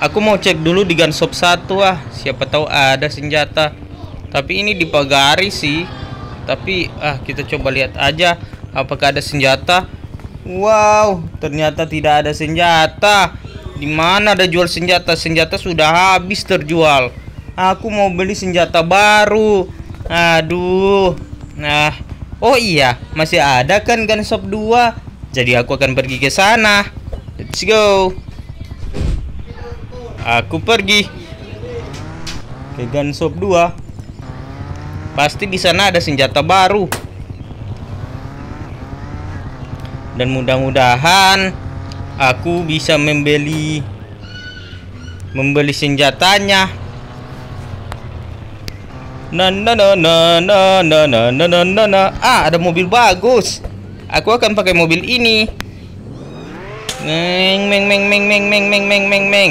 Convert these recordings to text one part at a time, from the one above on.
Aku mau cek dulu di Shop satu ah. Siapa tahu ada senjata. Tapi ini di pagari sih. Tapi ah kita coba lihat aja apakah ada senjata. Wow, ternyata tidak ada senjata. Dimana ada jual senjata? Senjata sudah habis terjual. Aku mau beli senjata baru. Aduh. Nah, oh iya, masih ada kan Shop 2. Jadi aku akan pergi ke sana. Let's go. Aku pergi ke gun shop 2. Pasti di sana ada senjata baru. Dan mudah-mudahan aku bisa membeli membeli senjatanya. Na na na na na na na na na na na ah ada mobil bagus aku akan pakai mobil ini meng meng meng meng meng meng meng meng meng meng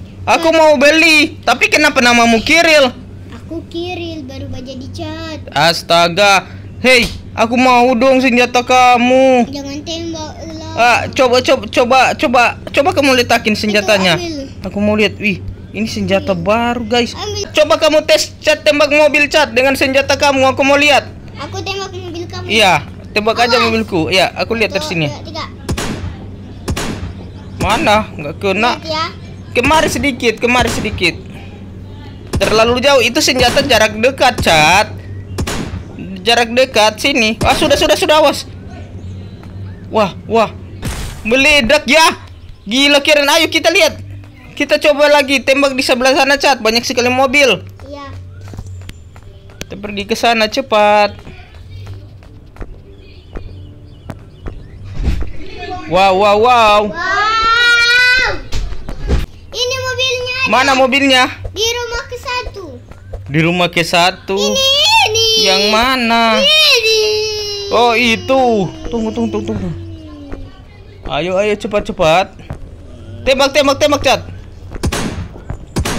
Aku nah. mau beli, tapi kenapa namamu Kiril? Aku Kiril, baru baca di chat. Astaga. Hei, aku mau dong senjata kamu. Jangan tembak lah. Ah, coba coba coba coba coba kamu letakin senjatanya. Aku mau lihat. Wih, ini senjata ambil. baru, guys. Ambil. Coba kamu tes cat tembak mobil cat dengan senjata kamu. Aku mau lihat. Aku tembak mobil kamu. Iya, tembak Awas. aja mobilku. Iya, aku lihat dari sini. Mana? Gak kena. ya. Kemari sedikit, kemari sedikit. Terlalu jauh itu senjata jarak dekat, cat. Jarak dekat sini. wah sudah sudah sudah awas. Wah, wah. Meledak ya. Gila keren. Ayo kita lihat. Kita coba lagi tembak di sebelah sana, cat. Banyak sekali mobil. Iya. Kita pergi ke sana cepat. Wow, wow, wow. wow. Mana mobilnya? Di rumah ke satu. Di rumah ke satu. Ini, ini. Yang mana? Ini. Oh itu. Tunggu, tunggu, tunggu, tunggu. Ayo, ayo cepat, cepat. Tembak, tembak, tembak, cat.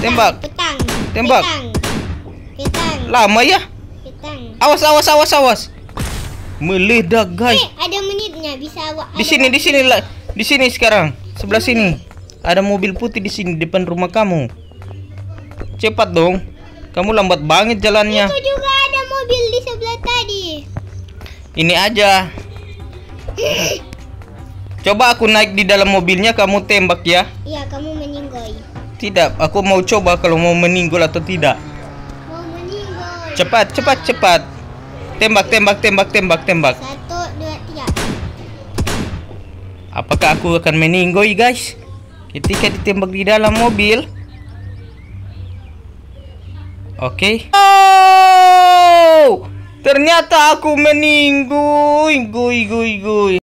Tembak. Petang. Tembak. Petang. Lama ya? Petang. Awas, awas, awas, awas. Meledak, guys. Eh, ada menitnya bisa awak. Di sini, di sini lah. Di sini sekarang. Sebelah sini. Ada mobil putih di sini depan rumah kamu. Cepat dong. Kamu lambat banget jalannya. Itu juga ada mobil di sebelah tadi. Ini aja. Coba aku naik di dalam mobilnya kamu tembak ya. Iya, kamu meninggoy. Tidak, aku mau coba kalau mau meninggol atau tidak. Mau meninggoy. Cepat, cepat, cepat. Tembak, tembak, tembak, tembak, tembak. Satu, dua, tiga. Apakah aku akan meninggoy, guys? ketika ditembak di dalam mobil Oke. Okay. Oh! Ternyata aku meninggu goy goy